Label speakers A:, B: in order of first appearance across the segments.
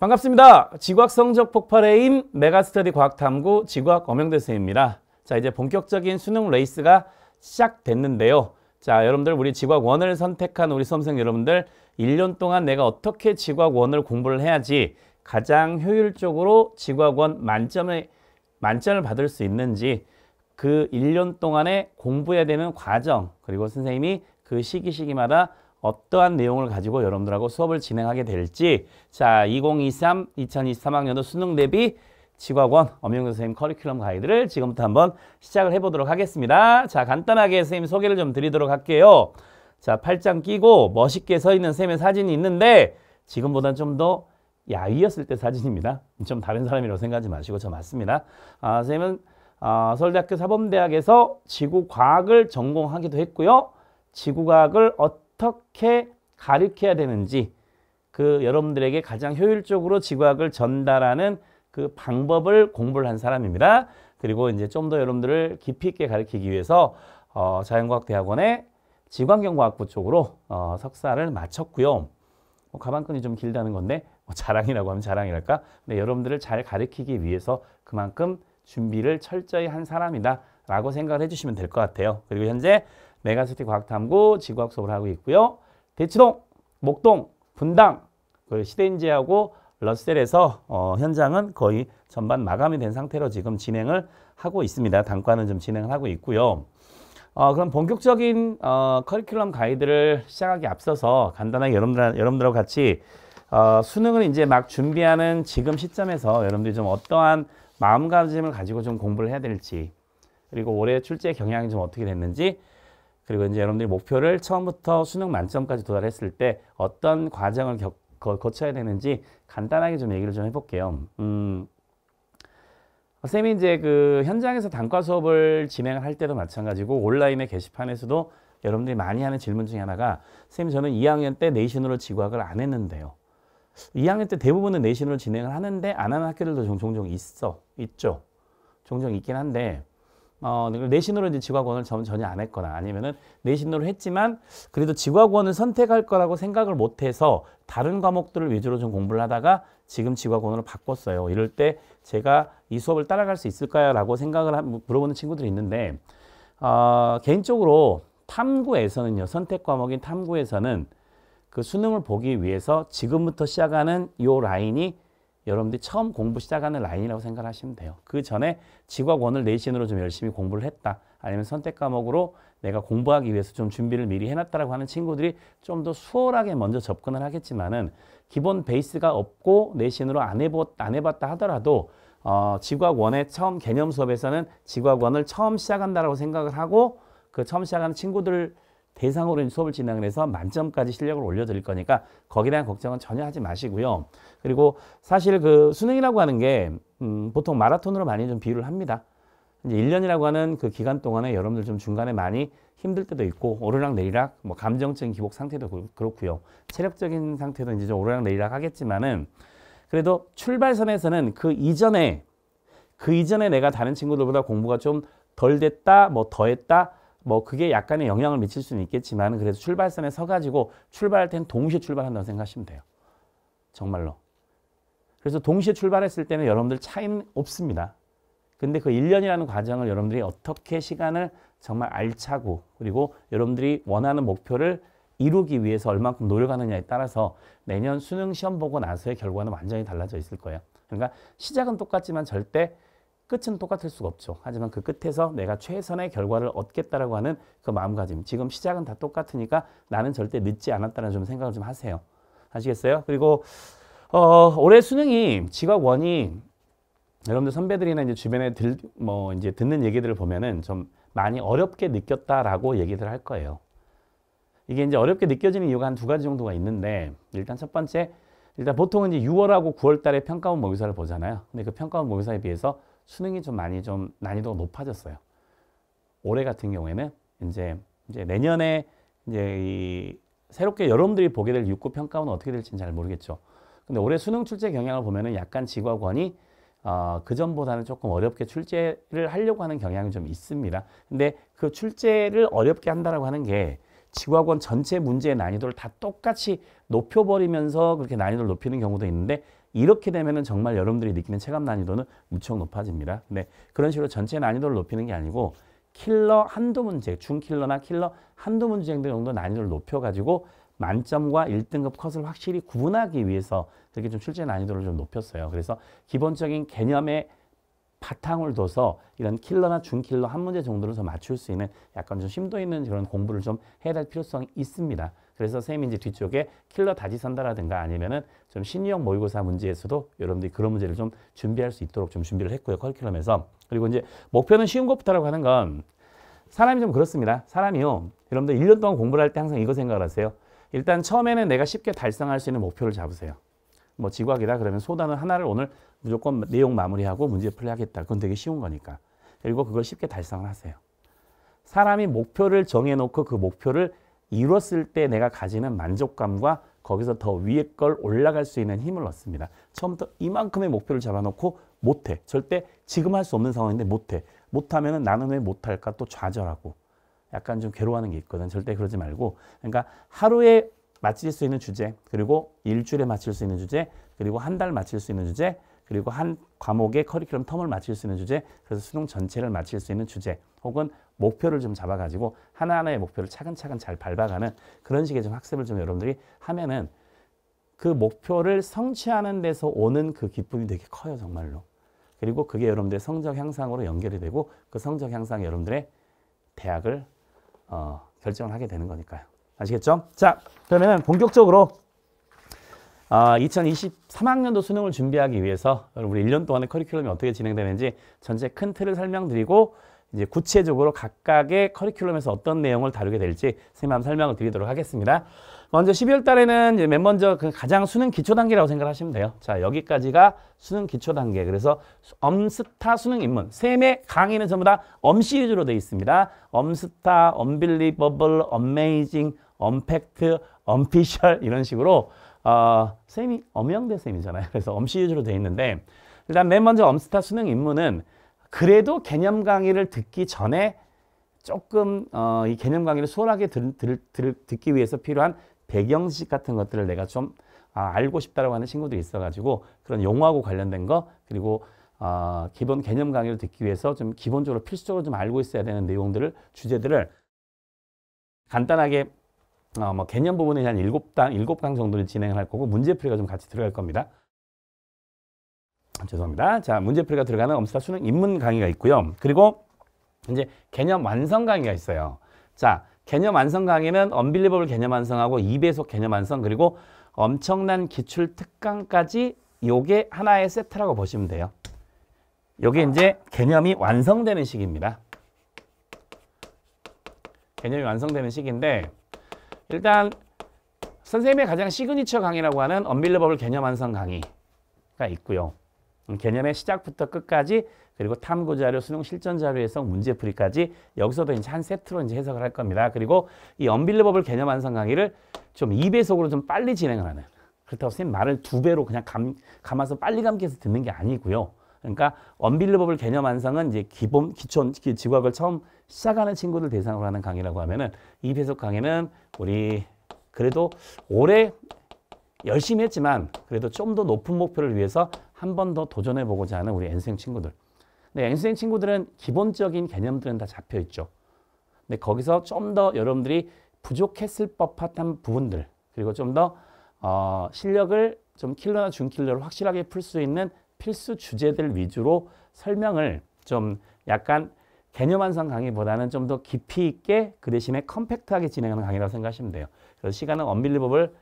A: 반갑습니다. 지구학 성적 폭발의 힘 메가스터디 과학탐구 지구학 엄영대 생입니다자 이제 본격적인 수능 레이스가 시작됐는데요. 자 여러분들 우리 지구학 원을 선택한 우리 수험생 여러분들 1년 동안 내가 어떻게 지구학 원을 공부를 해야지 가장 효율적으로 지구학 원 만점에 만점을 받을 수 있는지 그 1년 동안에 공부해야 되는 과정 그리고 선생님이 그 시기 시기마다 어떠한 내용을 가지고 여러분들하고 수업을 진행하게 될지 자 2023, 2023학년도 수능 대비 직과원 엄영근 선생님 커리큘럼 가이드를 지금부터 한번 시작을 해보도록 하겠습니다. 자 간단하게 선생님 소개를 좀 드리도록 할게요. 자 팔짱 끼고 멋있게 서 있는 선생님의 사진이 있는데 지금보단 좀 더 야위였을 때 사진입니다. 좀 다른 사람이라고 생각하지 마시고 저 맞습니다. 아, 선생님은 아, 서울대학교 사범대학에서 지구과학을 전공하기도 했고요. 지구과학을 어떤 어떻게 가르쳐야 되는지 그 여러분들에게 가장 효율적으로 지구학을 전달하는 그 방법을 공부를 한 사람입니다. 그리고 이제 좀 더 여러분들을 깊이 있게 가르치기 위해서 어, 자연과학대학원의 지구환경과학부 쪽으로 어, 석사를 마쳤고요. 뭐 가방끈이 좀 길다는 건데 뭐 자랑이라고 하면 자랑이랄까? 근데 여러분들을 잘 가르치기 위해서 그만큼 준비를 철저히 한 사람이다 라고 생각을 해주시면 될 것 같아요. 그리고 현재 메가시티 과학탐구 지구학 수업을 하고 있고요. 대치동, 목동, 분당, 그 시대인지하고 러셀에서 어, 현장은 거의 전반 마감이 된 상태로 지금 진행을 하고 있습니다. 단과는 좀 진행을 하고 있고요. 어, 그럼 본격적인 어, 커리큘럼 가이드를 시작하기 앞서서 간단하게 여러분들, 여러분들하고 같이 어, 수능을 이제 막 준비하는 지금 시점에서 여러분들이 좀 어떠한 마음가짐을 가지고 좀 공부를 해야 될지 그리고 올해 출제 경향이 좀 어떻게 됐는지 그리고 이제 여러분들이 목표를 처음부터 수능 만점까지 도달했을 때 어떤 과정을 겪, 거쳐야 되는지 간단하게 좀 얘기를 좀 해볼게요. 음, 쌤이 이제 그 현장에서 단과 수업을 진행을 할 때도 마찬가지고 온라인의 게시판에서도 여러분들이 많이 하는 질문 중에 하나가 쌤 저는 2학년 때 내신으로 네 지구학을 안 했는데요. 2학년 때 대부분은 내신으로 네 진행을 하는데 안 하는 학교들도 종종 있어 있죠. 종종 있긴 한데 어, 내신으로 이제 지과학원을 전, 전혀 안 했거나 아니면은 내신으로 했지만 그래도 지과학원을 선택할 거라고 생각을 못 해서 다른 과목들을 위주로 좀 공부를 하다가 지금 지과학원으로 바꿨어요. 이럴 때 제가 이 수업을 따라갈 수 있을까요? 라고 생각을 하, 물어보는 친구들이 있는데 어, 개인적으로 탐구에서는요. 선택 과목인 탐구에서는 그 수능을 보기 위해서 지금부터 시작하는 요 라인이 여러분들이 처음 공부 시작하는 라인이라고 생각하시면 돼요. 그 전에 지과권을 내신으로 좀 열심히 공부를 했다. 아니면 선택 과목으로 내가 공부하기 위해서 좀 준비를 미리 해놨다라고 하는 친구들이 좀 더 수월하게 먼저 접근을 하겠지만은 기본 베이스가 없고 내신으로 안, 해보, 안 해봤다 하더라도 어, 지과원의 처음 개념 수업에서는 지과원을 처음 시작한다라고 생각을 하고 그 처음 시작하는 친구들 대상으로 수업을 진행을 해서 만점까지 실력을 올려드릴 거니까 거기에 대한 걱정은 전혀 하지 마시고요. 그리고 사실 그 수능이라고 하는 게 음, 보통 마라톤으로 많이 좀 비유를 합니다. 이제 1년이라고 하는 그 기간 동안에 여러분들 좀 중간에 많이 힘들 때도 있고 오르락 내리락 뭐 감정적인 기복 상태도 그, 그렇고요. 체력적인 상태도 이제 좀 오르락 내리락 하겠지만은 그래도 출발선에서는 그 이전에 그 이전에 내가 다른 친구들보다 공부가 좀 덜 됐다 뭐더 했다 뭐 그게 약간의 영향을 미칠 수는 있겠지만 그래도 출발선에 서가지고 출발할 땐 동시에 출발한다고 생각하시면 돼요. 정말로. 그래서 동시에 출발했을 때는 여러분들 차이는 없습니다. 근데 그 1년이라는 과정을 여러분들이 어떻게 시간을 정말 알차고 그리고 여러분들이 원하는 목표를 이루기 위해서 얼만큼 노력하느냐에 따라서 내년 수능 시험 보고 나서의 결과는 완전히 달라져 있을 거예요. 그러니까 시작은 똑같지만 절대 끝은 똑같을 수가 없죠. 하지만 그 끝에서 내가 최선의 결과를 얻겠다라고 하는 그 마음가짐. 지금 시작은 다 똑같으니까 나는 절대 늦지 않았다는 좀 생각을 좀 하세요. 아시겠어요? 그리고 어, 올해 수능이 직업 원이 여러분들 선배들이나 이제 주변에 들, 뭐 이제 듣는 얘기들을 보면은 좀 많이 어렵게 느꼈다라고 얘기들 할 거예요. 이게 이제 어렵게 느껴지는 이유가 한 두 가지 정도가 있는데 일단 첫 번째 일단 보통은 이제 6월하고 9월 달에 평가원 모의사를 보잖아요. 근데 그 평가원 모의사에 비해서 수능이 좀 많이 좀 난이도가 높아졌어요. 올해 같은 경우에는 이제 이제 내년에 이제 이 새롭게 여러분들이 보게 될 6급 평가원 은 어떻게 될지는 잘 모르겠죠. 근데 올해 수능 출제 경향을 보면은 약간 직과관이 어, 그 전보다는 조금 어렵게 출제를 하려고 하는 경향이 좀 있습니다. 근데 그 출제를 어렵게 한다라고 하는 게지과원 전체 문제의 난이도를 다 똑같이 높여버리면서 그렇게 난이도를 높이는 경우도 있는데 이렇게 되면은 정말 여러분들이 느끼는 체감 난이도는 무척 높아집니다. 근 네, 그런 식으로 전체 난이도를 높이는 게 아니고 킬러 한두 문제, 중킬러나 킬러 한두 문제 정도 난이도를 높여가지고 만점과 1등급 컷을 확실히 구분하기 위해서 그렇게 좀 출제 난이도를 좀 높였어요. 그래서 기본적인 개념에 바탕을 둬서 이런 킬러나 중킬러 한 문제 정도를 더 맞출 수 있는 약간 좀 심도 있는 그런 공부를 좀 해야 될 필요성이 있습니다. 그래서 선생님이 이제 뒤쪽에 킬러 다지선다라든가 아니면은 좀 신유형 모의고사 문제에서도 여러분들이 그런 문제를 좀 준비할 수 있도록 좀 준비를 했고요. 커리큘럼에서. 그리고 이제 목표는 쉬운 것부터라고 하는 건 사람이 좀 그렇습니다. 사람이요. 여러분들 1년 동안 공부를 할 때 항상 이거 생각을 하세요. 일단 처음에는 내가 쉽게 달성할 수 있는 목표를 잡으세요. 뭐지구학이다 그러면 소다는 하나를 오늘 무조건 내용 마무리하고 문제 풀이하겠다. 그건 되게 쉬운 거니까. 그리고 그걸 쉽게 달성을 하세요. 사람이 목표를 정해놓고 그 목표를 이뤘을 때 내가 가지는 만족감과 거기서 더 위에 걸 올라갈 수 있는 힘을 얻습니다. 처음부터 이만큼의 목표를 잡아놓고 못해. 절대 지금 할 수 없는 상황인데 못해. 못하면 나는 왜 못할까 또 좌절하고 약간 좀 괴로워하는 게 있거든. 절대 그러지 말고 그러니까 하루에 마칠 수 있는 주제 그리고 일주일에 마칠 수 있는 주제 그리고 한 달 마칠 수 있는 주제 그리고 한 과목의 커리큘럼 텀을 마칠 수 있는 주제 그래서 수능 전체를 마칠 수 있는 주제 혹은 목표를 좀 잡아가지고 하나하나의 목표를 차근차근 잘 밟아가는 그런 식의 좀 학습을 좀 여러분들이 하면은 그 목표를 성취하는 데서 오는 그 기쁨이 되게 커요 정말로. 그리고 그게 여러분들의 성적 향상으로 연결이 되고 그 성적 향상이 여러분들의 대학을 어, 결정을 하게 되는 거니까요. 아시겠죠? 자 그러면 본격적으로 어, 아, 2023학년도 수능을 준비하기 위해서 우리 1년 동안의 커리큘럼이 어떻게 진행되는지 전체 큰 틀을 설명드리고 이제 구체적으로 각각의 커리큘럼에서 어떤 내용을 다루게 될지 선생님 한번 설명을 드리도록 하겠습니다. 먼저 12월 달에는 맨 먼저 그 가장 수능 기초 단계라고 생각하시면 돼요. 자, 여기까지가 수능 기초 단계. 그래서 엄스타 수능 입문. 셈의 강의는 전부 다엄 시리즈로 되어 있습니다. 엄스타, 엄빌리버블, 엄메이징, 엄팩트, 엄피셜 이런 식으로 어, 쌤이 엄영대 쌤이잖아요. 그래서 엄 시리즈로 되어 있는데 일단 맨 먼저 엄스타 수능 입문은 그래도 개념 강의를 듣기 전에 조금 어, 이 개념 강의를 수월하게 들, 들, 들, 듣기 위해서 필요한 배경 지식 같은 것들을 내가 좀 아, 알고 싶다라고 하는 친구들이 있어가지고 그런 용어하고 관련된 거 그리고 어, 기본 개념 강의를 듣기 위해서 좀 기본적으로 필수적으로 좀 알고 있어야 되는 내용들을 주제들을 간단하게 어, 뭐 개념 부분에 한 일곱 단일강 정도를 진행할 거고 문제풀이가 좀 같이 들어갈 겁니다. 죄송합니다. 자, 문제풀이가 들어가는 엄스타 수능 입문 강의가 있고요. 그리고 이제 개념 완성 강의가 있어요. 자, 개념 완성 강의는 언빌리버블 개념 완성하고 2배속 개념 완성 그리고 엄청난 기출 특강까지 요게 하나의 세트라고 보시면 돼요. 요게 이제 개념이 완성되는 시기입니다. 개념이 완성되는 시기인데 일단 선생님의 가장 시그니처 강의라고 하는 언빌리버블 개념 완성 강의가 있고요. 음, 개념의 시작부터 끝까지 그리고 탐구 자료, 수능 실전 자료 에서 문제 풀이까지 여기서도 이제 한 세트로 이제 해석을 할 겁니다. 그리고 이 언빌리버블 개념 완성 강의를 좀 2배속으로 좀 빨리 진행을 하는 그렇다고 선생님 말을 2 배로 그냥 감, 감아서 빨리 감기해서 듣는 게 아니고요. 그러니까 언빌리버블 개념 완성은 이제 기본 기초 지각을 처음 시작하는 친구들 대상으로 하는 강의라고 하면은 2배속 강의는 우리 그래도 올해 열심히 했지만 그래도 좀 더 높은 목표를 위해서 한번더 도전해보고자 하는 우리 N생 친구들. 근데 N생 친구들은 기본적인 개념들은 다 잡혀있죠. 근데 거기서 좀 더 여러분들이 부족했을 법한 부분들 그리고 좀더 어, 실력을 좀 킬러나 준킬러를 확실하게 풀 수 있는 필수 주제들 위주로 설명을 좀 약간 개념 완성 강의보다는 좀 더 깊이 있게 그 대신에 컴팩트하게 진행하는 강의라고 생각하시면 돼요. 그래서 시간은 언빌리버블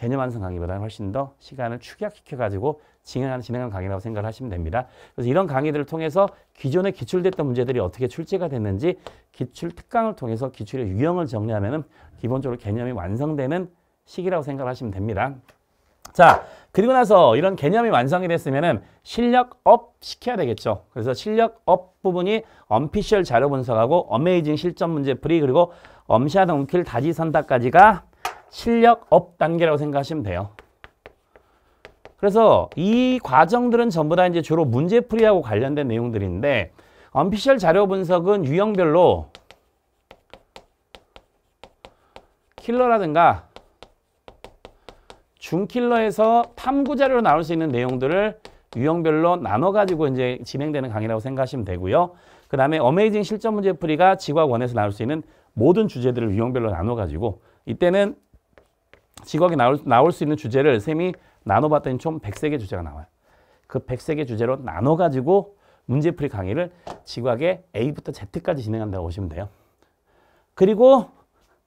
A: 개념 완성 강의보다는 훨씬 더 시간을 축약시켜가지고 진행하는, 진행하는 강의라고 생각을 하시면 됩니다. 그래서 이런 강의들을 통해서 기존에 기출됐던 문제들이 어떻게 출제가 됐는지 기출 특강을 통해서 기출의 유형을 정리하면 은 기본적으로 개념이 완성되는 시기라고 생각하시면 됩니다. 자, 그리고 나서 이런 개념이 완성이 됐으면은 실력업 시켜야 되겠죠. 그래서 실력업 부분이 언피셜 자료 분석하고 어메이징 실전 문제 풀이 그리고 엄샷, 언킬, 다지, 선다까지가 실력 업 단계라고 생각하시면 돼요. 그래서 이 과정들은 전부 다 이제 주로 문제풀이하고 관련된 내용들인데 언피셜 자료 분석은 유형별로 킬러라든가 중킬러에서 탐구 자료로 나올 수 있는 내용들을 유형별로 나눠가지고 이제 진행되는 강의라고 생각하시면 되고요. 그 다음에 어메이징 실전 문제풀이가 지과원에서 나올 수 있는 모든 주제들을 유형별로 나눠가지고 이때는 지각이 나올, 나올 수 있는 주제를 쌤이 나눠봤더니 총 100세 개 주제가 나와요. 그 100세 개 주제로 나눠가지고 문제풀이 강의를 지각에 A부터 Z까지 진행한다고 보시면 돼요. 그리고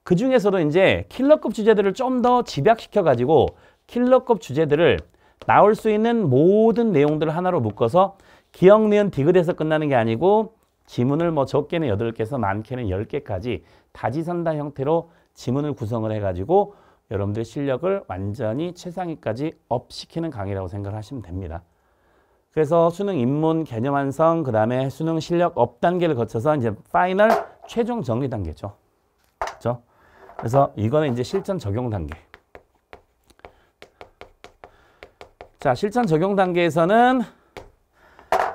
A: 그 중에서도 이제 킬러급 주제들을 좀 더 집약시켜가지고 킬러급 주제들을 나올 수 있는 모든 내용들을 하나로 묶어서 기억, 내은 디귿에서 끝나는 게 아니고 지문을 뭐 적게는 8 개에서 많게는 1 0개까지 다지선다 형태로 지문을 구성을 해가지고 여러분들의 실력을 완전히 최상위까지 업시키는 강의라고 생각 하시면 됩니다. 그래서 수능 입문 개념 완성, 그 다음에 수능 실력 업 단계를 거쳐서 이제 파이널 최종 정리 단계죠. 그렇죠? 그래서 이거는 이제 실전 적용 단계. 자, 실전 적용 단계에서는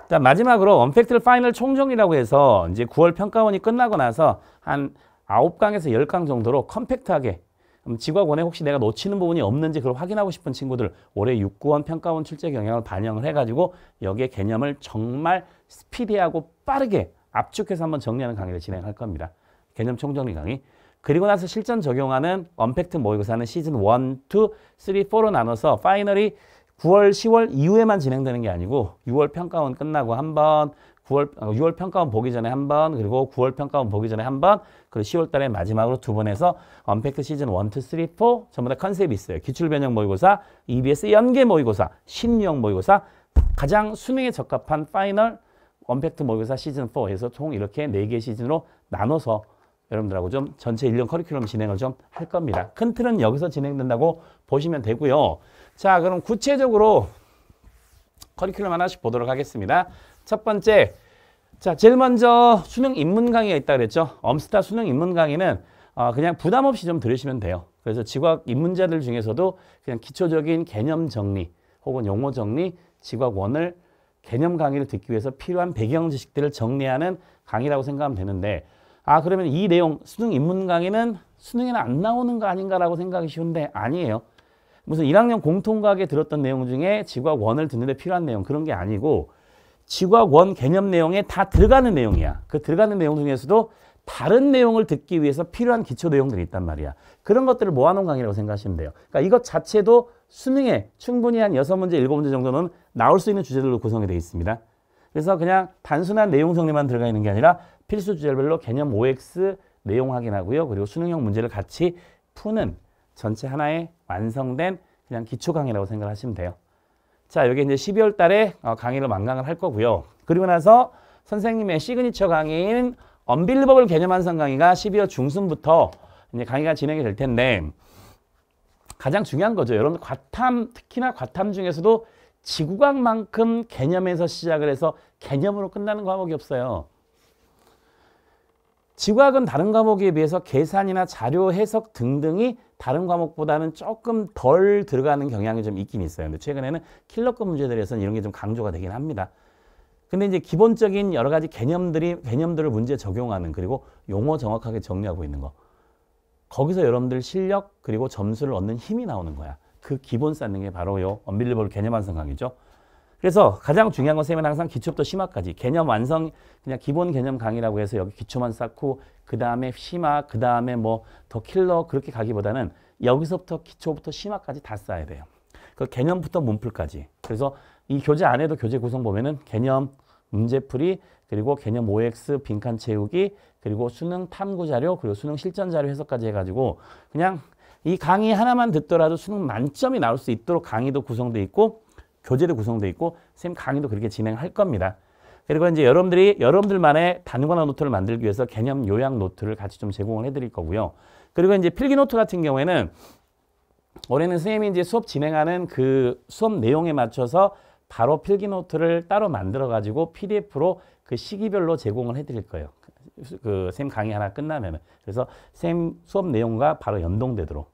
A: 자, 마지막으로 원팩트 파이널 총정리라고 해서 이제 9월 평가원이 끝나고 나서 한 9강에서 10강 정도로 컴팩트하게 지과권에 혹시 내가 놓치는 부분이 없는지 그걸 확인하고 싶은 친구들 올해 6구원 평가원 출제 경향을 반영을 해가지고 여기에 개념을 정말 스피디하고 빠르게 압축해서 한번 정리하는 강의를 진행할 겁니다. 개념 총정리 강의. 그리고 나서 실전 적용하는 언팩트 모의고사는 시즌 1, 2, 3, 4로 나눠서 파이널이 9월, 10월 이후에만 진행되는 게 아니고 6월 평가원 끝나고 한번 9월, 6월 어, 평가원 보기 전에 한 번, 그리고 9월 평가원 보기 전에 한 번, 그리고 10월 달에 마지막으로 두 번 해서 언팩트 시즌 1, 2, 3, 4 전부 다 컨셉이 있어요. 기출변형 모의고사, EBS 연계 모의고사, 신용 모의고사 가장 수능에 적합한 파이널 언팩트 모의고사 시즌 4에서 총 이렇게 네 개 시즌으로 나눠서 여러분들하고 좀 전체 일년 커리큘럼 진행을 좀 할 겁니다. 큰 틀은 여기서 진행된다고 보시면 되고요. 자, 그럼 구체적으로 커리큘럼 하나씩 보도록 하겠습니다. 첫 번째, 자, 제일 먼저 수능 입문 강의가 있다 그랬죠. 엄스타 수능 입문 강의는 어, 그냥 부담 없이 좀 들으시면 돼요. 그래서 지과학 입문자들 중에서도 그냥 기초적인 개념 정리 혹은 용어 정리, 지과학원을 개념 강의를 듣기 위해서 필요한 배경 지식들을 정리하는 강의라고 생각하면 되는데 아 그러면 이 내용 수능 입문 강의는 수능에는 안 나오는 거 아닌가라고 생각이 쉬운데 아니에요. 무슨 1학년 공통과학에 들었던 내용 중에 지과학원을 듣는데 필요한 내용 그런 게 아니고 지과원 구 개념 내용에 다 들어가는 내용이야. 그 들어가는 내용 중에서도 다른 내용을 듣기 위해서 필요한 기초 내용들이 있단 말이야. 그런 것들을 모아놓은 강의라고 생각하시면 돼요. 그러니까 이것 자체도 수능에 충분히 한 여섯 문제 일곱 문제 정도는 나올 수 있는 주제들로 구성이 되어 있습니다. 그래서 그냥 단순한 내용 정리만 들어가 있는 게 아니라 필수 주제별로 개념 OX 내용 확인하고요. 그리고 수능형 문제를 같이 푸는 전체 하나의 완성된 그냥 기초 강의라고 생각하시면 돼요. 자, 여기 이제 12월 달에 어, 강의를 완강을 할 거고요. 그리고 나서 선생님의 시그니처 강의인 언빌리버블 개념 완성 강의가 12월 중순부터 이제 강의가 진행이 될 텐데 가장 중요한 거죠. 여러분 과탐 특히나 과탐 중에서도 지구과학만큼 개념에서 시작을 해서 개념으로 끝나는 과목이 없어요. 지구과학은 다른 과목에 비해서 계산이나 자료 해석 등등이 다른 과목보다는 조금 덜 들어가는 경향이 좀 있긴 있어요. 근데 최근에는 킬러급 문제들에서는 이런 게 좀 강조가 되긴 합니다. 근데 이제 기본적인 여러 가지 개념들이 개념들을 문제 적용하는 그리고 용어 정확하게 정리하고 있는 거. 거기서 여러분들 실력 그리고 점수를 얻는 힘이 나오는 거야. 그 기본 쌓는 게 바로 요 언빌리버블 개념 완성강이죠. 그래서 가장 중요한 건 쌤은 항상 기초부터 심화까지 개념 완성 그냥 기본 개념 강의라고 해서 여기 기초만 쌓고 그 다음에 심화 그 다음에 뭐 더 킬러 그렇게 가기보다는 여기서부터 기초부터 심화까지 다 쌓아야 돼요. 그 개념부터 문풀까지. 그래서 이 교재 안에도 교재 구성 보면은 개념 문제풀이 그리고 개념 OX 빈칸 채우기 그리고 수능 탐구 자료 그리고 수능 실전 자료 해석까지 해가지고 그냥 이 강의 하나만 듣더라도 수능 만점이 나올 수 있도록 강의도 구성돼 있고 교재로 구성되어 있고 선생님 강의도 그렇게 진행할 겁니다. 그리고 이제 여러분들이 여러분들만의 단권화 노트를 만들기 위해서 개념 요약 노트를 같이 좀 제공을 해드릴 거고요. 그리고 이제 필기 노트 같은 경우에는 올해는 선생님이 이제 수업 진행하는 그 수업 내용에 맞춰서 바로 필기 노트를 따로 만들어 가지고 PDF로 그 시기별로 제공을 해드릴 거예요. 그 쌤 강의 하나 끝나면은 그래서 쌤 수업 내용과 바로 연동되도록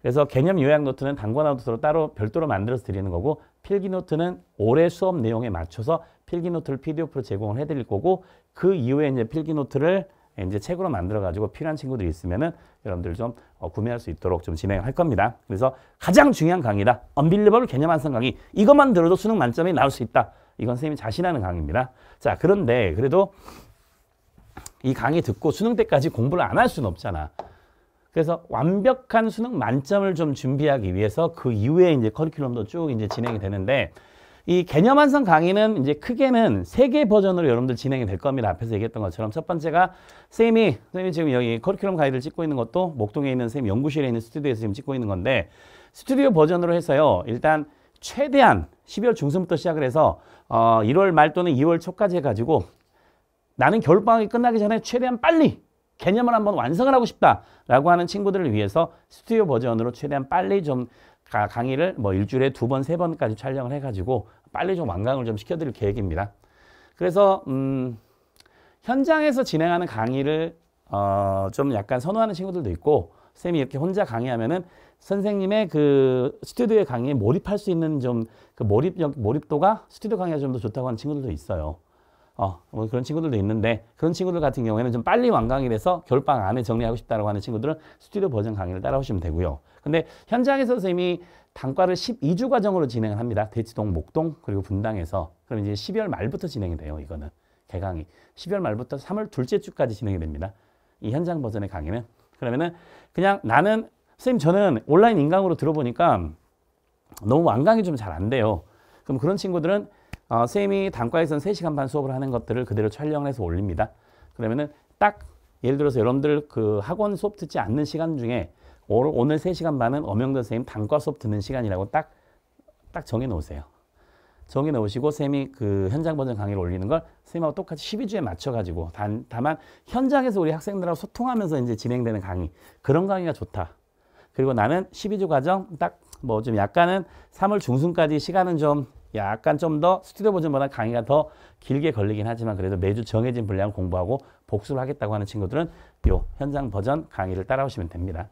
A: 그래서 개념 요약 노트는 단권화 노트로 따로 별도로 만들어서 드리는 거고 필기노트는 올해 수업 내용에 맞춰서 필기노트를 PDF로 제공을 해드릴 거고 그 이후에 이제 필기노트를 이제 책으로 만들어가지고 필요한 친구들이 있으면은 여러분들 좀 어, 구매할 수 있도록 좀 진행할 겁니다. 그래서 가장 중요한 강의다. 언빌리버블 개념 완성 강의. 이것만 들어도 수능 만점이 나올 수 있다. 이건 선생님이 자신하는 강의입니다. 자, 그런데 그래도 이 강의 듣고 수능 때까지 공부를 안 할 수는 없잖아. 그래서 완벽한 수능 만점을 좀 준비하기 위해서 그 이후에 이제 커리큘럼도 쭉 이제 진행이 되는데 이 개념 완성 강의는 이제 크게는 세 개 버전으로 여러분들 진행이 될 겁니다. 앞에서 얘기했던 것처럼 첫 번째가 쌤이 쌤이 지금 여기 커리큘럼 가이드를 찍고 있는 것도 목동에 있는 쌤 연구실에 있는 스튜디오에서 지금 찍고 있는 건데 스튜디오 버전으로 해서요. 일단 최대한 12월 중순부터 시작을 해서 어 1월 말 또는 2월 초까지 해가지고 나는 겨울방학이 끝나기 전에 최대한 빨리 개념을 한번 완성을 하고 싶다라고 하는 친구들을 위해서 스튜디오 버전으로 최대한 빨리 좀 강의를 뭐 일주일에 두 번, 세 번까지 촬영을 해가지고 빨리 좀 완강을 좀 시켜드릴 계획입니다. 그래서 음, 현장에서 진행하는 강의를 어, 좀 약간 선호하는 친구들도 있고 쌤이 이렇게 혼자 강의하면은 선생님의 그스튜디오 강의에 몰입할 수 있는 좀 그 몰입 몰입도가 스튜디오 강의가 좀 더 좋다고 하는 친구들도 있어요. 어, 뭐 그런 친구들도 있는데 그런 친구들 같은 경우에는 좀 빨리 완강이 돼서 겨울방 안에 정리하고 싶다고 하는 친구들은 스튜디오 버전 강의를 따라오시면 되고요. 근데 현장에서 선생님이 단과를 12주 과정으로 진행을 합니다. 대치동, 목동 그리고 분당에서 그럼 이제 12월 말부터 진행이 돼요. 이거는 개강이 12월 말부터 3월 둘째 주까지 진행이 됩니다. 이 현장 버전의 강의는 그러면은 그냥 나는 선생님 저는 온라인 인강으로 들어보니까 너무 완강이 좀 잘 안 돼요. 그럼 그런 친구들은 어, 쌤이 단과에서는 3시간 반 수업을 하는 것들을 그대로 촬영해서 올립니다. 그러면은 딱 예를 들어서 여러분들 그 학원 수업 듣지 않는 시간 중에 오늘 3시간 반은 엄영도 선생님 단과 수업 듣는 시간이라고 딱, 딱 정해놓으세요. 정해놓으시고 쌤이 그 현장 버전 강의를 올리는 걸 쌤하고 똑같이 12주에 맞춰가지고 단, 다만 현장에서 우리 학생들하고 소통하면서 이제 진행되는 강의 그런 강의가 좋다. 그리고 나는 12주 과정 딱 뭐 좀 약간은 3월 중순까지 시간은 좀 약간 좀 더 스튜디오 버전보다 강의가 더 길게 걸리긴 하지만 그래도 매주 정해진 분량 을 공부하고 복습를 하겠다고 하는 친구들은 요 현장 버전 강의를 따라오시면 됩니다.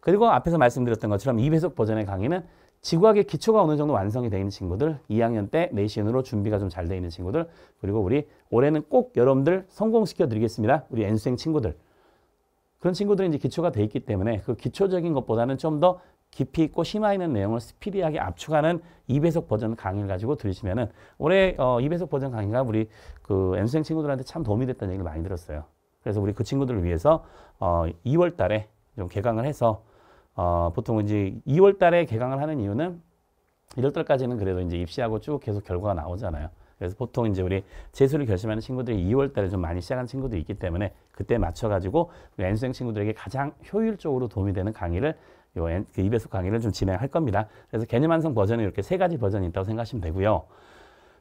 A: 그리고 앞에서 말씀드렸던 것처럼 2배속 버전의 강의는 지구학의 기초가 어느 정도 완성이 되어 있는 친구들, 2학년 때 내신으로 네 준비가 좀 잘 되어 있는 친구들, 그리고 우리 올해는 꼭 여러분들 성공시켜 드리겠습니다. 우리 N수생 친구들. 그런 친구들이 이제 기초가 되어 있기 때문에 그 기초적인 것보다는 좀더 깊이 있고 심화 있는 내용을 스피디하게 압축하는 2배속 버전 강의를 가지고 들으시면은 올해 어, 2배속 버전 강의가 우리 그수생 친구들한테 참 도움이 됐다는 얘기를 많이 들었어요. 그래서 우리 그 친구들을 위해서 어, 2월 달에 좀 개강을 해서 어, 보통 이제 2월 달에 개강을 하는 이유는 1월 달까지는 그래도 이제 입시하고 쭉 계속 결과가 나오잖아요. 그래서 보통 이제 우리 재수를 결심하는 친구들이 2월 달에 좀 많이 시작한 친구들이 있기 때문에 그때 맞춰 가지고 우리 N생 친구들에게 가장 효율적으로 도움이 되는 강의를 요그 2배속 강의를 좀 진행할 겁니다. 그래서 개념 완성 버전은 이렇게 세 가지 버전이 있다고 생각하시면 되고요.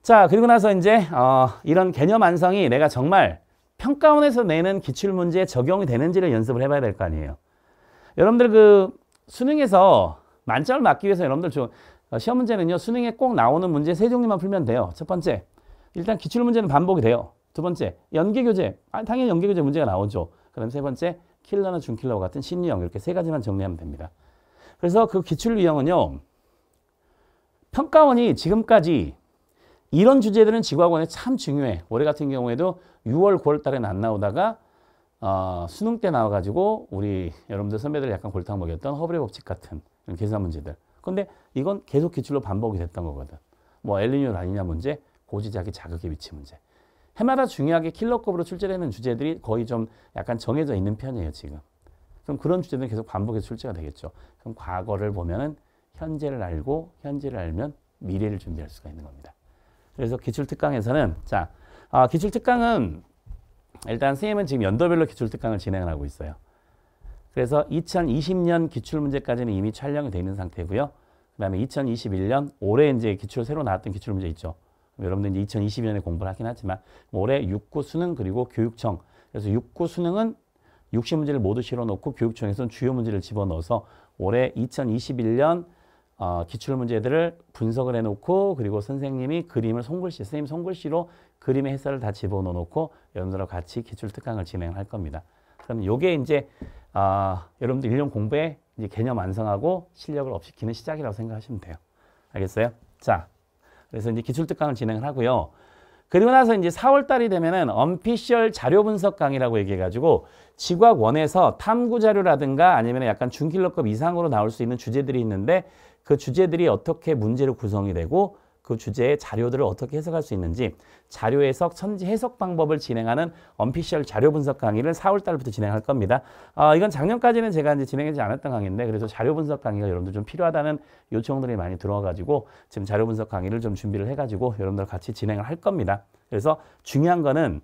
A: 자, 그리고 나서 이제 어, 이런 개념 완성이 내가 정말 평가원에서 내는 기출문제에 적용이 되는지를 연습을 해봐야 될 거 아니에요. 여러분들 그 수능에서 만점을 맞기 위해서 여러분들 좀 어, 시험 문제는요. 수능에 꼭 나오는 문제 세 종류만 풀면 돼요. 첫 번째, 일단 기출문제는 반복이 돼요. 두 번째, 연계교재. 아, 당연히 연계교재 문제가 나오죠. 그럼세 번째, 킬러나 준킬러와 같은 심리형 이렇게 세 가지만 정리하면 됩니다. 그래서 그 기출 유형은요. 평가원이 지금까지 이런 주제들은 지구학원에 참 중요해. 올해 같은 경우에도 6월, 9월 달에안 나오다가 어, 수능 때 나와가지고 우리 여러분들 선배들 약간 골탕 먹였던 허블의 법칙 같은 계산 문제들. 근데 이건 계속 기출로 반복이 됐던 거거든. 뭐 엘리뇨 라니냐 문제, 고지자기 자극의 위치 문제. 해마다 중요하게 킬러급으로 출제되는 주제들이 거의 좀 약간 정해져 있는 편이에요, 지금. 그럼 그런 주제들은 계속 반복해서 출제가 되겠죠. 그럼 과거를 보면은 현재를 알고 현재를 알면 미래를 준비할 수가 있는 겁니다. 그래서 기출특강에서는 자, 아, 기출특강은 일단 선생님은 지금 연도별로 기출특강을 진행 하고 있어요. 그래서 2020년 기출문제까지는 이미 촬영이 되어 있는 상태고요. 그 다음에 2021년 올해 이제 기출 새로 나왔던 기출문제 있죠. 여러분들 이제 2022년에 공부를 하긴 하지만 올해 6구 수능 그리고 교육청 그래서 6구 수능은 60문제를 모두 실어놓고 교육청에서는 주요 문제를 집어넣어서 올해 2021년 어, 기출문제들을 분석을 해놓고 그리고 선생님이 그림을 손글씨, 선생님 손글씨로 그림의 해설을 다 집어넣어놓고 여러분들과 같이 기출특강을 진행할 겁니다. 그럼 이게 이제 어, 여러분들 1년 공부에 이제 개념 완성하고 실력을 업시키는 시작이라고 생각하시면 돼요. 알겠어요? 자, 그래서 이제 기술특강을 진행을 하고요. 그리고 나서 이제 4월 달이 되면은 언피셜 자료 분석 강의라고 얘기해 가지고 지각 원에서 탐구 자료라든가 아니면 약간 중킬러급 이상으로 나올 수 있는 주제들이 있는데 그 주제들이 어떻게 문제로 구성이 되고 그 주제의 자료들을 어떻게 해석할 수 있는지 자료 해석, 천지 해석 방법을 진행하는 언피셜 자료 분석 강의를 4월 달부터 진행할 겁니다. 어, 이건 작년까지는 제가 이제 진행하지 않았던 강의인데 그래서 자료 분석 강의가 여러분들 좀 필요하다는 요청들이 많이 들어와가지고 지금 자료 분석 강의를 좀 준비를 해가지고 여러분들 같이 진행을 할 겁니다. 그래서 중요한 거는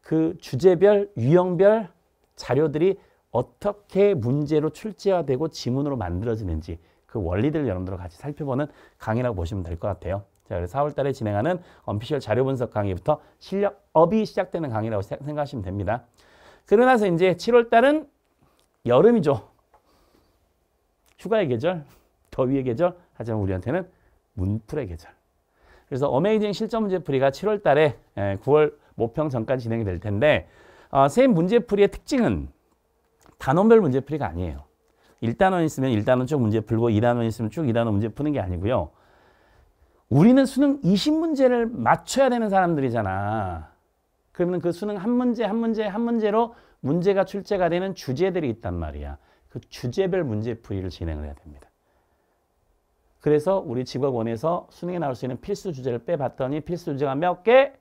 A: 그 주제별, 유형별 자료들이 어떻게 문제로 출제화되고 지문으로 만들어지는지 그 원리들 여러분들 같이 살펴보는 강의라고 보시면 될 것 같아요. 자, 그래서 4월 달에 진행하는 언피셜 자료 분석 강의부터 실력업이 시작되는 강의라고 생각하시면 됩니다. 그러나서 이제 7월 달은 여름이죠. 휴가의 계절, 더위의 계절, 하지만 우리한테는 문풀의 계절. 그래서 어메이징 실전 문제풀이가 7월 달에 9월 예, 모평 전까지 진행이 될 텐데 어, 세 문제풀이의 특징은 단원별 문제풀이가 아니에요. 1단원 있으면 1단원 쭉 문제 풀고 2단원 있으면 쭉 2단원 문제 푸는 게 아니고요. 우리는 수능 20문제를 맞춰야 되는 사람들이잖아. 그러면 그 수능 한 문제 한 문제 한 문제로 문제가 출제가 되는 주제들이 있단 말이야. 그 주제별 문제풀이를 진행을 해야 됩니다. 그래서 우리 직업원에서 수능에 나올 수 있는 필수 주제를 빼봤더니 필수 주제가 몇 개?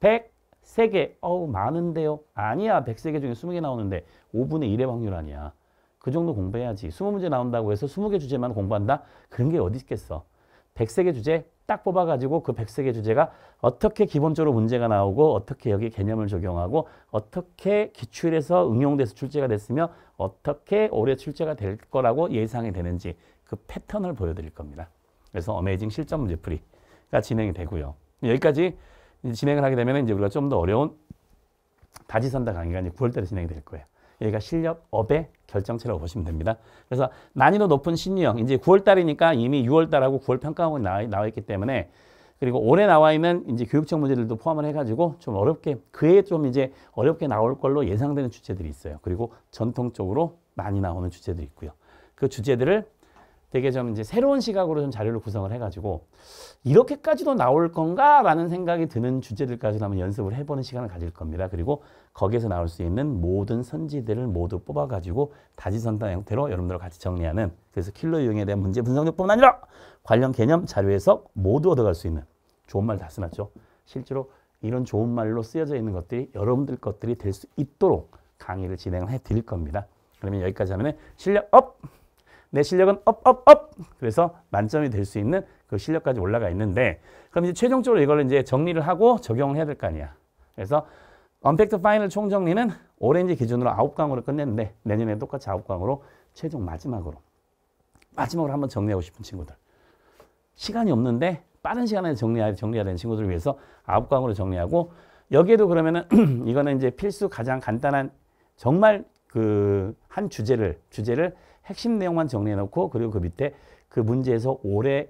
A: 103개. 어우 많은데요. 아니야. 103개 중에 20개 나오는데 5분의 1의 확률 아니야. 그 정도 공부해야지. 20문제 나온다고 해서 20개 주제만 공부한다? 그런 게 어디 있겠어. 백세의 주제 딱 뽑아가지고 그백세의 주제가 어떻게 기본적으로 문제가 나오고 어떻게 여기 개념을 적용하고 어떻게 기출에서 응용돼서 출제가 됐으며 어떻게 올해 출제가 될 거라고 예상이 되는지 그 패턴을 보여드릴 겁니다. 그래서 어메이징 실전 문제풀이가 진행이 되고요. 여기까지 진행을 하게 되면 이제 우리가 좀 더 어려운 다지선다 강의가 이제 9월달에 진행이 될 거예요. 여기가 실력업의 결정체라고 보시면 됩니다. 그래서 난이도 높은 신유형, 이제 9월달이니까 이미 6월달하고 9월 평가원이 나와, 나와 있기 때문에 그리고 올해 나와 있는 이제 교육청 문제들도 포함을 해가지고 좀 어렵게 그에 좀 이제 어렵게 나올 걸로 예상되는 주제들이 있어요. 그리고 전통적으로 많이 나오는 주제들이 있고요. 그 주제들을 되게 좀 이제 새로운 시각으로 좀 자료를 구성을 해가지고 이렇게까지도 나올 건가라는 생각이 드는 주제들까지 한번 연습을 해보는 시간을 가질 겁니다. 그리고 거기에서 나올 수 있는 모든 선지들을 모두 뽑아가지고 다지선다 형태로 여러분들과 같이 정리하는 그래서 킬러 유형에 대한 문제 분석력뿐만 아니라 관련 개념 자료에서 모두 얻어갈 수 있는 좋은 말 다 쓰놨죠. 실제로 이런 좋은 말로 쓰여져 있는 것들이 여러분들 것들이 될 수 있도록 강의를 진행해 드릴 겁니다. 그러면 여기까지 하면 실력 업! 내 실력은 업, 업, 업! 그래서 만점이 될 수 있는 그 실력까지 올라가 있는데 그럼 이제 최종적으로 이걸 이제 정리를 하고 적용을 해야 될 거 아니야. 그래서 언팩트 파이널 총정리는 오렌지 기준으로 아홉 강으로 끝냈는데 내년에 똑같이 아홉 강으로 최종 마지막으로 마지막으로 한번 정리하고 싶은 친구들 시간이 없는데 빠른 시간에 정리해야, 정리해야 되는 친구들을 위해서 아홉 강으로 정리하고 여기에도 그러면은 이거는 이제 필수 가장 간단한 정말 그 한 주제를 주제를 핵심 내용만 정리해놓고 그리고 그 밑에 그 문제에서 올해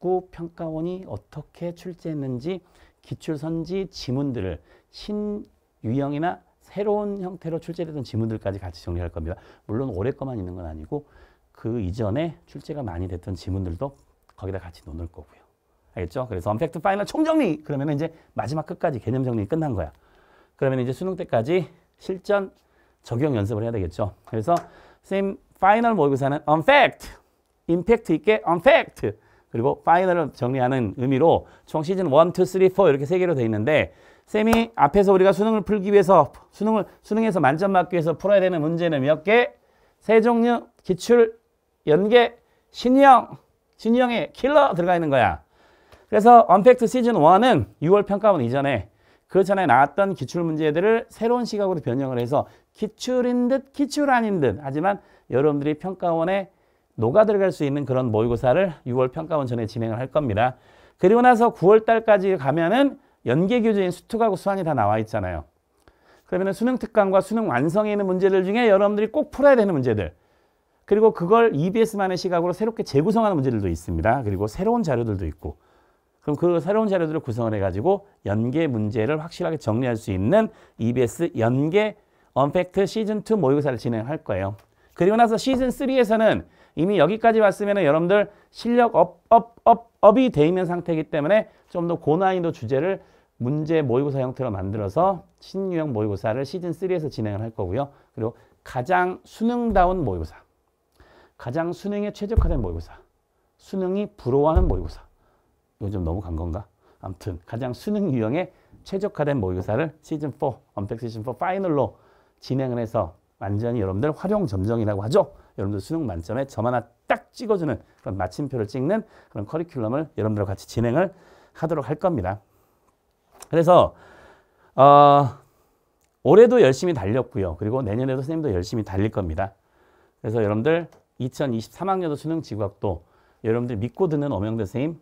A: 6구 평가원이 어떻게 출제했는지 기출선지 지문들을 신유형이나 새로운 형태로 출제되던 지문들까지 같이 정리할 겁니다. 물론 올해 것만 있는 건 아니고 그 이전에 출제가 많이 됐던 지문들도 거기다 같이 넣을 거고요. 알겠죠? 그래서 언팩트 파이널 총정리! 그러면 이제 마지막 끝까지 개념 정리 끝난 거야. 그러면 이제 수능 때까지 실전 적용 연습을 해야 되겠죠. 그래서 선생님 파이널 모의고사는 on fact, 임팩트 있게 on fact 그리고 파이널을 정리하는 의미로 총 시즌 1, 2, 3, 4 이렇게 세 개로 돼 있는데 쌤이 앞에서 우리가 수능을 풀기 위해서 수능을 수능에서 만점 맞기 위해서 풀어야 되는 문제는 몇 개? 세 종류 기출 연계 신형 신형의 킬러 들어가 있는 거야. 그래서 언팩트 시즌 1은 6월 평가원 이전에 그 전에 나왔던 기출 문제들을 새로운 시각으로 변형을 해서 기출인 듯 기출 아닌 듯 하지만 여러분들이 평가원에 녹아 들어갈 수 있는 그런 모의고사를 6월 평가원 전에 진행을 할 겁니다. 그리고 나서 9월 달까지 가면은 연계 교재인 수특하고 수환이 다 나와 있잖아요. 그러면 수능 특강과 수능 완성에 있는 문제들 중에 여러분들이 꼭 풀어야 되는 문제들 그리고 그걸 EBS만의 시각으로 새롭게 재구성하는 문제들도 있습니다. 그리고 새로운 자료들도 있고 그럼 그 새로운 자료들을 구성을 해가지고 연계 문제를 확실하게 정리할 수 있는 EBS 연계 언팩트 시즌2 모의고사를 진행할 거예요. 그리고 나서 시즌3에서는 이미 여기까지 왔으면 여러분들 실력 업, 업, 업, 업이 돼 있는 상태이기 때문에 좀 더 고난이도 주제를 문제 모의고사 형태로 만들어서 신유형 모의고사를 시즌3에서 진행을 할 거고요. 그리고 가장 수능다운 모의고사, 가장 수능에 최적화된 모의고사, 수능이 부러워하는 모의고사. 요즘 너무 간 건가? 아무튼 가장 수능 유형에 최적화된 모의고사를 시즌4, 언택 시즌4 파이널로 진행을 해서 완전히 여러분들 활용 점정이라고 하죠. 여러분들 수능 만점에 점 하나 딱 찍어주는 그런 마침표를 찍는 그런 커리큘럼을 여러분들과 같이 진행을 하도록 할 겁니다. 그래서 어, 올해도 열심히 달렸고요. 그리고 내년에도 선생님도 열심히 달릴 겁니다. 그래서 여러분들 2023학년도 수능 지구학도 여러분들 믿고 듣는 오명대 선생님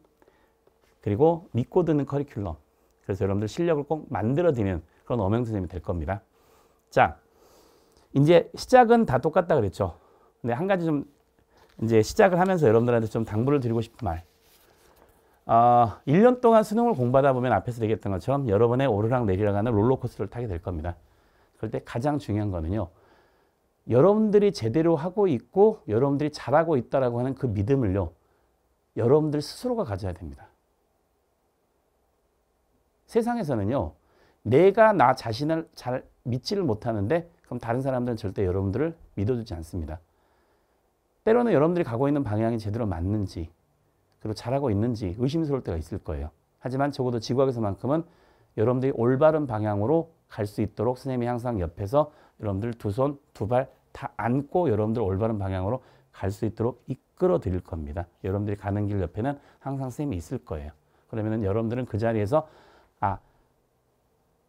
A: 그리고 믿고 듣는 커리큘럼 그래서 여러분들 실력을 꼭 만들어드리는 그런 오명대 선생님이 될 겁니다. 자. 이제 시작은 다 똑같다 그랬죠. 근데 한 가지 좀 이제 시작을 하면서 여러분들한테 좀 당부를 드리고 싶은 말. 어, 아, 1년 동안 수능을 공부하다 보면 앞에서 얘기했던 것처럼 여러 분의 오르락 내리락 하는 롤러코스터를 타게 될 겁니다. 그럴 때 가장 중요한 거는요. 여러분들이 제대로 하고 있고 여러분들이 잘하고 있다라고 하는 그 믿음을요. 여러분들 스스로가 가져야 됩니다. 세상에서는요. 내가 나 자신을 잘 믿지를 못하는데 그럼 다른 사람들은 절대 여러분들을 믿어주지 않습니다. 때로는 여러분들이 가고 있는 방향이 제대로 맞는지 그리고 잘하고 있는지 의심스러울 때가 있을 거예요. 하지만 적어도 지구학에서만큼은 여러분들이 올바른 방향으로 갈 수 있도록 선생님이 항상 옆에서 여러분들 두 손, 두 발 다 안고 여러분들 올바른 방향으로 갈 수 있도록 이끌어 드릴 겁니다. 여러분들이 가는 길 옆에는 항상 선생님이 있을 거예요. 그러면 여러분들은 그 자리에서 아,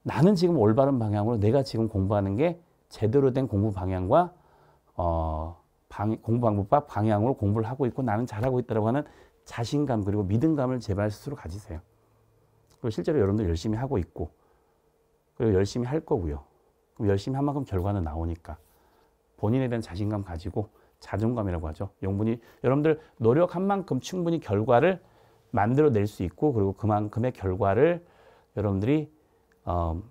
A: 나는 지금 올바른 방향으로 내가 지금 공부하는 게 제대로 된 공부 방향과 어, 방, 공부 방법과 방향으로 공부를 하고 있고 나는 잘하고 있다라고 하는 자신감 그리고 믿음감을 제발 스스로 가지세요. 그리고 실제로 여러분들 열심히 하고 있고 그리고 열심히 할 거고요. 그럼 열심히 한 만큼 결과는 나오니까 본인에 대한 자신감 가지고 자존감이라고 하죠. 영분이 여러분들 노력한 만큼 충분히 결과를 만들어낼 수 있고 그리고 그만큼의 결과를 여러분들이 어,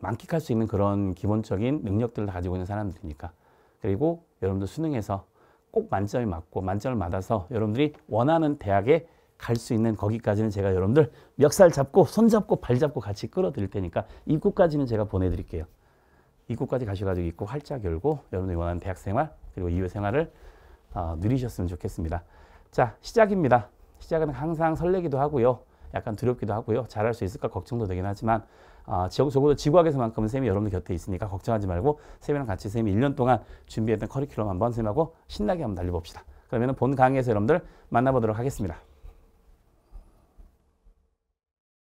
A: 만끽할 수 있는 그런 기본적인 능력들을 가지고 있는 사람들이니까 그리고 여러분들 수능에서 꼭 만점이 맞고 만점을 맞아서 여러분들이 원하는 대학에 갈 수 있는 거기까지는 제가 여러분들 멱살 잡고 손잡고 발잡고 같이 끌어들일 테니까 입구까지는 제가 보내드릴게요. 입구까지 가셔가지고 입구 활짝 열고 여러분들이 원하는 대학생활 그리고 이후생활을 어, 누리셨으면 좋겠습니다. 자 시작입니다. 시작은 항상 설레기도 하고요. 약간 두렵기도 하고요. 잘할 수 있을까 걱정도 되긴 하지만 아, 지역, 적어도 지구학에서만큼은 쌤이 여러분들 곁에 있으니까 걱정하지 말고 쌤이랑 같이 쌤이 1년 동안 준비했던 커리큘럼 한번 쌤하고 신나게 한번 달려봅시다. 그러면 본 강의에서 여러분들 만나보도록 하겠습니다.